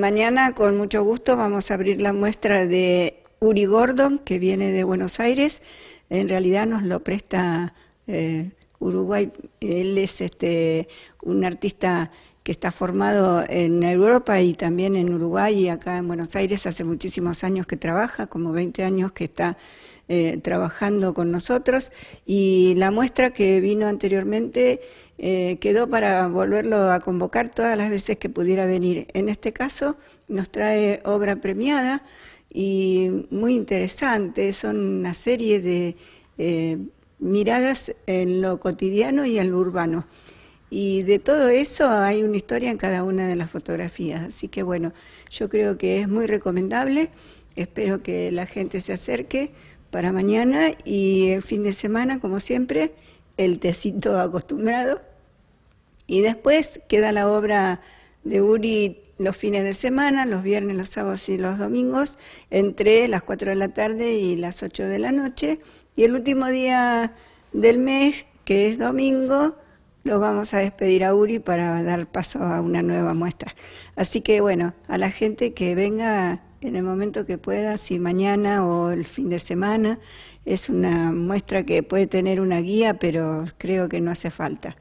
Mañana con mucho gusto vamos a abrir la muestra de Uri Gordon, que viene de Buenos Aires. En realidad nos lo presta... Eh, Uruguay, él es este, un artista que está formado en Europa y también en Uruguay y acá en Buenos Aires hace muchísimos años que trabaja, como 20 años que está eh, trabajando con nosotros y la muestra que vino anteriormente eh, quedó para volverlo a convocar todas las veces que pudiera venir. En este caso nos trae obra premiada y muy interesante, son una serie de... Eh, miradas en lo cotidiano y en lo urbano. Y de todo eso hay una historia en cada una de las fotografías. Así que bueno, yo creo que es muy recomendable. Espero que la gente se acerque para mañana y el fin de semana, como siempre, el tecito acostumbrado. Y después queda la obra de URI los fines de semana, los viernes, los sábados y los domingos, entre las 4 de la tarde y las 8 de la noche. Y el último día del mes, que es domingo, lo vamos a despedir a URI para dar paso a una nueva muestra. Así que bueno, a la gente que venga en el momento que pueda, si mañana o el fin de semana, es una muestra que puede tener una guía, pero creo que no hace falta.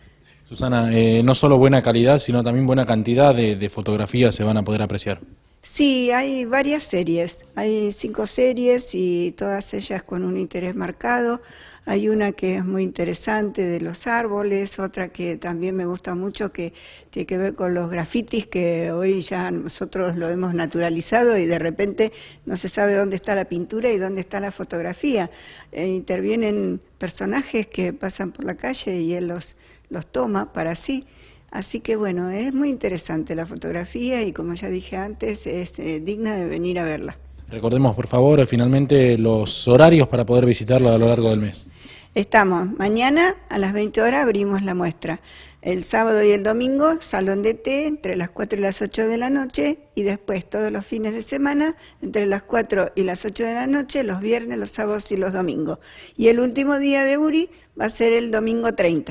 Susana, eh, no solo buena calidad, sino también buena cantidad de fotografías se van a poder apreciar. Sí, hay varias series, hay cinco series y todas ellas con un interés marcado. Hay una que es muy interesante de los árboles, otra que también me gusta mucho que tiene que ver con los grafitis que hoy ya nosotros lo hemos naturalizado y de repente no se sabe dónde está la pintura y dónde está la fotografía. Eh, intervienen personajes que pasan por la calle y él los, los toma para sí. Así que bueno, es muy interesante la fotografía y como ya dije antes, es eh, digna de venir a verla. Recordemos por favor finalmente los horarios para poder visitarla a lo largo del mes. Estamos, mañana a las 20 horas abrimos la muestra. El sábado y el domingo, salón de té entre las 4 y las 8 de la noche y después todos los fines de semana entre las 4 y las 8 de la noche, los viernes, los sábados y los domingos. Y el último día de URI va a ser el domingo 30.